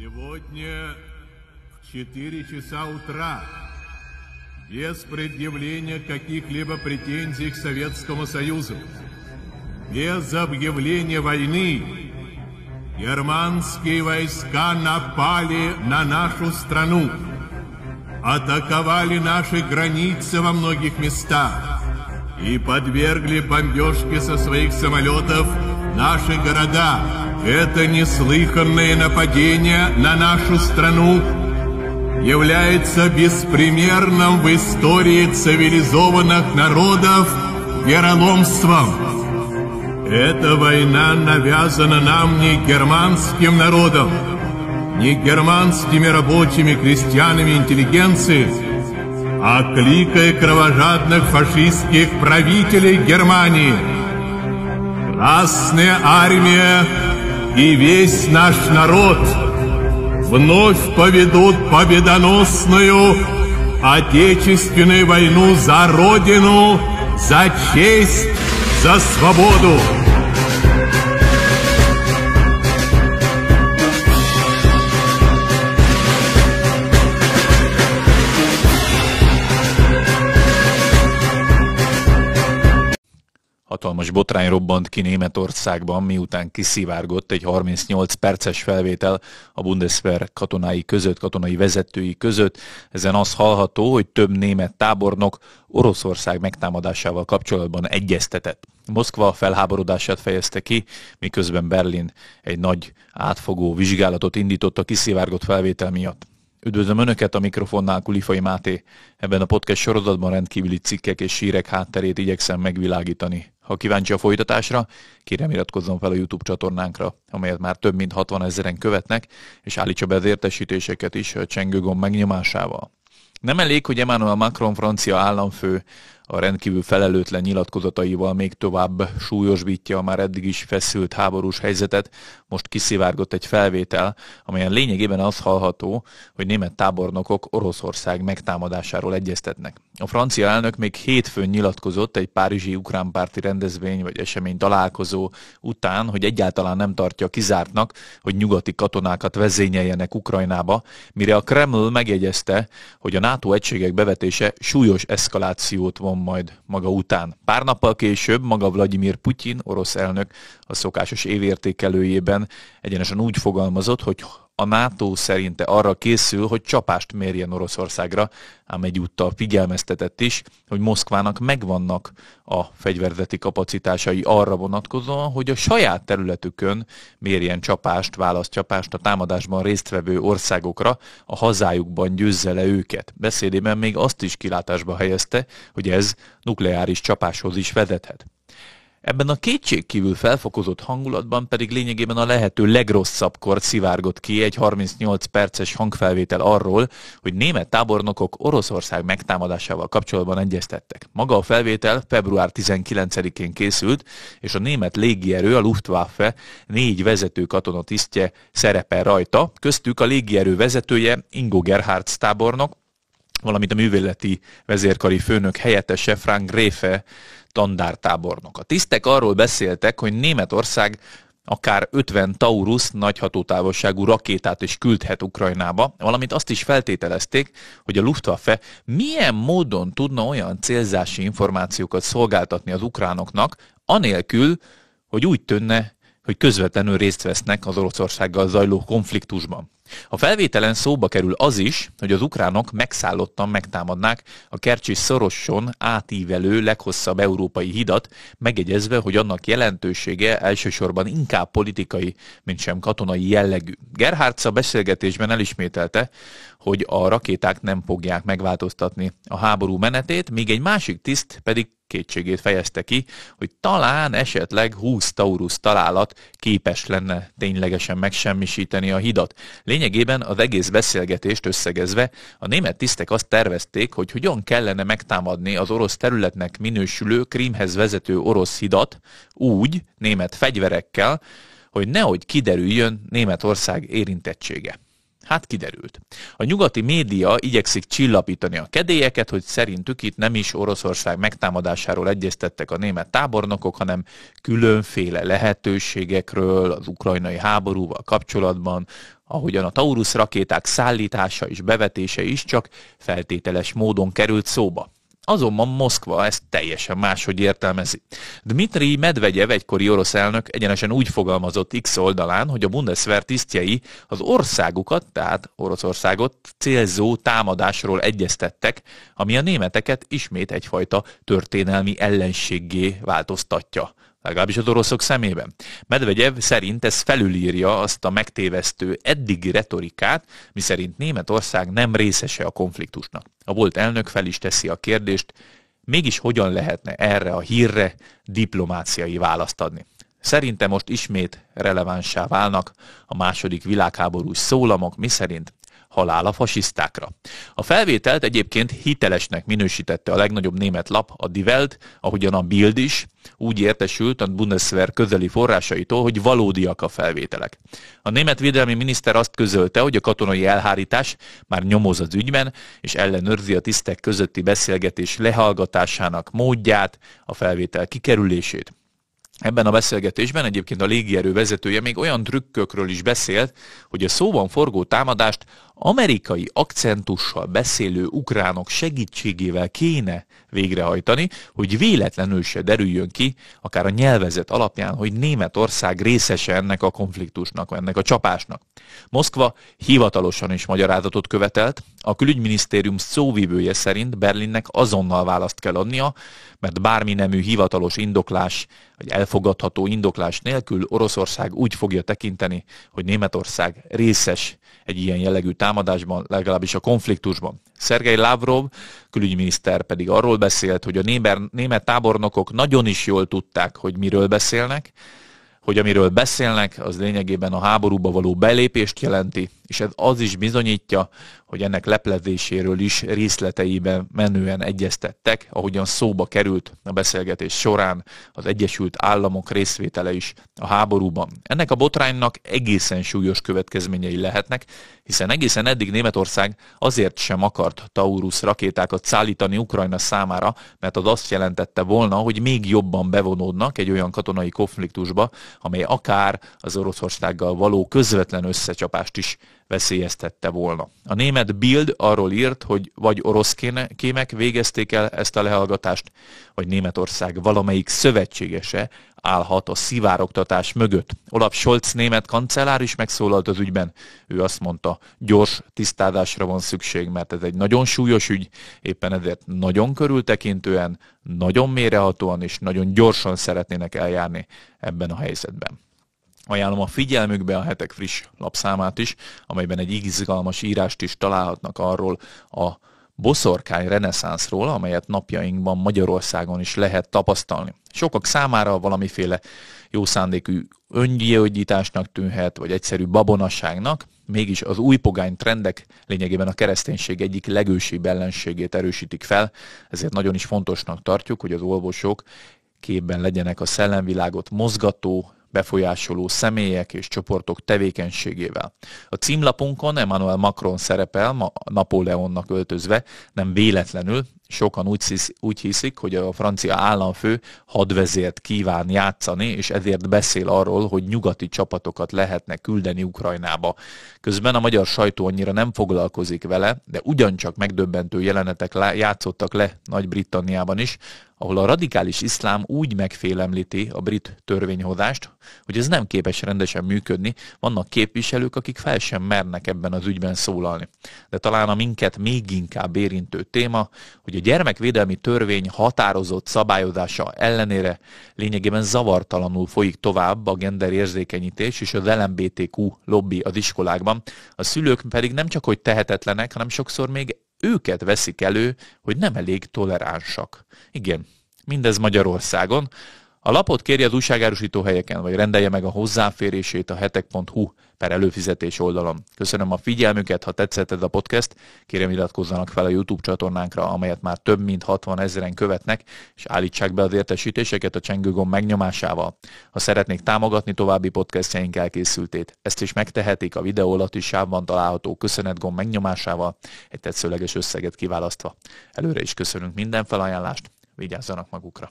Сегодня в 4 часа утра, без предъявления каких-либо претензий к Советскому Союзу, без объявления войны, германские войска напали на нашу страну, атаковали наши границы во многих местах и подвергли бомбежке со своих самолетов наши города, это неслыханное нападение на нашу страну является беспримерным в истории цивилизованных народов вероломством. Эта война навязана нам не германским народом, не германскими рабочими, крестьянами, интеллигенцией, а кликой кровожадных фашистских правителей Германии. Красная армия и весь наш народ вновь поведут победоносную Отечественную войну за Родину, за честь, за свободу. hatalmas botrány robbant ki Németországban, miután kiszivárgott egy 38 perces felvétel a Bundeswehr katonái között, katonai vezetői között. Ezen az hallható, hogy több német tábornok Oroszország megtámadásával kapcsolatban egyeztetett. Moszkva felháborodását fejezte ki, miközben Berlin egy nagy átfogó vizsgálatot indított a kiszivárgott felvétel miatt. Üdvözlöm Önöket, a mikrofonnál Kulifai Máté. Ebben a podcast sorozatban rendkívüli cikkek és sírek hátterét igyekszem megvilágítani. Ha kíváncsi a folytatásra, kérem iratkozzon fel a YouTube csatornánkra, amelyet már több mint 60 ezeren követnek, és állítsa be az értesítéseket is a csengőgomb megnyomásával. Nem elég, hogy Emmanuel Macron francia államfő a rendkívül felelőtlen nyilatkozataival még tovább súlyosbítja a már eddig is feszült háborús helyzetet. Most kiszivárgott egy felvétel, amelyen lényegében az hallható, hogy német tábornokok Oroszország megtámadásáról egyeztetnek. A francia elnök még hétfőn nyilatkozott egy párizsi ukrán rendezvény vagy esemény találkozó után, hogy egyáltalán nem tartja kizártnak, hogy nyugati katonákat vezényeljenek Ukrajnába, mire a Kreml megjegyezte, hogy a NATO egységek bevetése súlyos eszkalációt von majd maga után. Pár nappal később maga Vladimir Putyin, orosz elnök, a szokásos évértékelőjében egyenesen úgy fogalmazott, hogy a NATO szerinte arra készül, hogy csapást mérjen Oroszországra, ám egyúttal figyelmeztetett is, hogy Moszkvának megvannak a fegyverzeti kapacitásai arra vonatkozóan, hogy a saját területükön mérjen csapást, válaszcsapást a támadásban résztvevő országokra, a hazájukban győzze le őket. Beszédében még azt is kilátásba helyezte, hogy ez nukleáris csapáshoz is vezethet. Ebben a kétségkívül felfokozott hangulatban pedig lényegében a lehető legrosszabb kort szivárgott ki egy 38 perces hangfelvétel arról, hogy német tábornokok Oroszország megtámadásával kapcsolatban egyeztettek. Maga a felvétel február 19-én készült, és a német légierő, a Luftwaffe négy vezető katonatisztje szerepel rajta, köztük a légierő vezetője Ingo Gerhardt tábornok, valamint a műveleti vezérkari főnök helyettese Frank Gréfe tandártábornok. A tisztek arról beszéltek, hogy Németország akár 50 Taurus nagy hatótávolságú rakétát is küldhet Ukrajnába, valamint azt is feltételezték, hogy a Luftwaffe milyen módon tudna olyan célzási információkat szolgáltatni az ukránoknak, anélkül, hogy úgy tűnne, hogy közvetlenül részt vesznek az Oroszországgal zajló konfliktusban. A felvételen szóba kerül az is, hogy az ukránok megszállottan megtámadnák a Kercsi szoroson átívelő leghosszabb európai hidat, megegyezve, hogy annak jelentősége elsősorban inkább politikai, mint sem katonai jellegű. Gerhardsz a beszélgetésben elismételte, hogy a rakéták nem fogják megváltoztatni a háború menetét, míg egy másik tiszt pedig kétségét fejezte ki, hogy talán esetleg 20 Taurus találat képes lenne ténylegesen megsemmisíteni a hidat. Lény Lényegében az egész beszélgetést összegezve, a német tisztek azt tervezték, hogy hogyan kellene megtámadni az orosz területnek minősülő Krímhez vezető orosz hidat úgy, német fegyverekkel, hogy nehogy kiderüljön Németország érintettsége. Hát kiderült. A nyugati média igyekszik csillapítani a kedélyeket, hogy szerintük itt nem is Oroszország megtámadásáról egyeztettek a német tábornokok, hanem különféle lehetőségekről, az ukrajnai háborúval kapcsolatban, ahogyan a Taurus rakéták szállítása és bevetése is csak feltételes módon került szóba. Azonban Moszkva ezt teljesen máshogy értelmezi. Dmitri Medvegyev egykori orosz elnök egyenesen úgy fogalmazott X oldalán, hogy a Bundeswehr tisztjei az országukat, tehát Oroszországot célzó támadásról egyeztettek, ami a németeket ismét egyfajta történelmi ellenséggé változtatja legalábbis az oroszok szemében. Medvegyev szerint ez felülírja azt a megtévesztő eddigi retorikát, miszerint Németország nem részese a konfliktusnak. A volt elnök fel is teszi a kérdést, mégis hogyan lehetne erre a hírre diplomáciai választ adni. Szerintem most ismét relevánsá válnak a második világháborús szólamok, miszerint halál a fasisztákra. A felvételt egyébként hitelesnek minősítette a legnagyobb német lap, a Die Welt, ahogyan a Bild is, úgy értesült a Bundeswehr közeli forrásaitól, hogy valódiak a felvételek. A német védelmi miniszter azt közölte, hogy a katonai elhárítás már nyomoz az ügyben, és ellenőrzi a tisztek közötti beszélgetés lehallgatásának módját, a felvétel kikerülését. Ebben a beszélgetésben egyébként a légierő vezetője még olyan trükkökről is beszélt, hogy a szóban forgó támadást amerikai akcentussal beszélő ukránok segítségével kéne végrehajtani, hogy véletlenül se derüljön ki, akár a nyelvezet alapján, hogy Németország részese ennek a konfliktusnak, ennek a csapásnak. Moszkva hivatalosan is magyarázatot követelt, a külügyminisztérium szóvivője szerint Berlinnek azonnal választ kell adnia, mert bármi nemű hivatalos indoklás, vagy elfogadható indoklás nélkül Oroszország úgy fogja tekinteni, hogy Németország részes egy ilyen jellegű támogatásnak, támadásban, legalábbis a konfliktusban. Szergei Lavrov, külügyminiszter pedig arról beszélt, hogy a német tábornokok nagyon is jól tudták, hogy miről beszélnek, hogy amiről beszélnek, az lényegében a háborúba való belépést jelenti, és ez az is bizonyítja, hogy ennek leplezéséről is részleteiben menően egyeztettek, ahogyan szóba került a beszélgetés során az Egyesült Államok részvétele is a háborúban. Ennek a botránynak egészen súlyos következményei lehetnek, hiszen egészen eddig Németország azért sem akart Taurus rakétákat szállítani Ukrajna számára, mert az azt jelentette volna, hogy még jobban bevonódnak egy olyan katonai konfliktusba, amely akár az Oroszországgal való közvetlen összecsapást is veszélyeztette volna. A német Bild arról írt, hogy vagy orosz kémek végezték el ezt a lehallgatást, vagy Németország valamelyik szövetségese állhat a szivárogtatás mögött. Olaf Scholz német kancellár is megszólalt az ügyben. Ő azt mondta, gyors tisztázásra van szükség, mert ez egy nagyon súlyos ügy, éppen ezért nagyon körültekintően, nagyon mérehatóan és nagyon gyorsan szeretnének eljárni ebben a helyzetben. Ajánlom a figyelmükbe a hetek friss lapszámát is, amelyben egy izgalmas írást is találhatnak arról a boszorkány reneszánszról, amelyet napjainkban Magyarországon is lehet tapasztalni. Sokak számára valamiféle jó szándékű öngyógyításnak tűnhet, vagy egyszerű babonasságnak, mégis az új pogány trendek lényegében a kereszténység egyik legősibb ellenségét erősítik fel, ezért nagyon is fontosnak tartjuk, hogy az olvosok képben legyenek a szellemvilágot mozgató, befolyásoló személyek és csoportok tevékenységével. A címlapunkon Emmanuel Macron szerepel, ma Napóleonnak öltözve, nem véletlenül, sokan úgy, hisz, úgy hiszik, hogy a francia államfő hadvezért kíván játszani, és ezért beszél arról, hogy nyugati csapatokat lehetne küldeni Ukrajnába. Közben a magyar sajtó annyira nem foglalkozik vele, de ugyancsak megdöbbentő jelenetek játszottak le Nagy-Britanniában is, ahol a radikális iszlám úgy megfélemlíti a brit törvényhozást, hogy ez nem képes rendesen működni, vannak képviselők, akik fel sem mernek ebben az ügyben szólalni. De talán a minket még inkább érintő téma, hogy a gyermekvédelmi törvény határozott szabályozása ellenére lényegében zavartalanul folyik tovább a genderérzékenyítés és az LMBTQ lobby az iskolákban. A szülők pedig nem csak hogy tehetetlenek, hanem sokszor még őket veszik elő, hogy nem elég toleránsak. Igen, mindez Magyarországon. A lapot kérje az újságárusító helyeken, vagy rendelje meg a hozzáférését a hetek.hu per előfizetés oldalon. Köszönöm a figyelmüket, ha tetszett ez a podcast, kérem iratkozzanak fel a YouTube csatornánkra, amelyet már több mint 60 ezeren követnek, és állítsák be az értesítéseket a csengőgomb megnyomásával. Ha szeretnék támogatni további podcastjeink elkészültét, ezt is megtehetik a videó is sávban található köszönetgomb megnyomásával, egy tetszőleges összeget kiválasztva. Előre is köszönünk minden felajánlást, vigyázzanak magukra!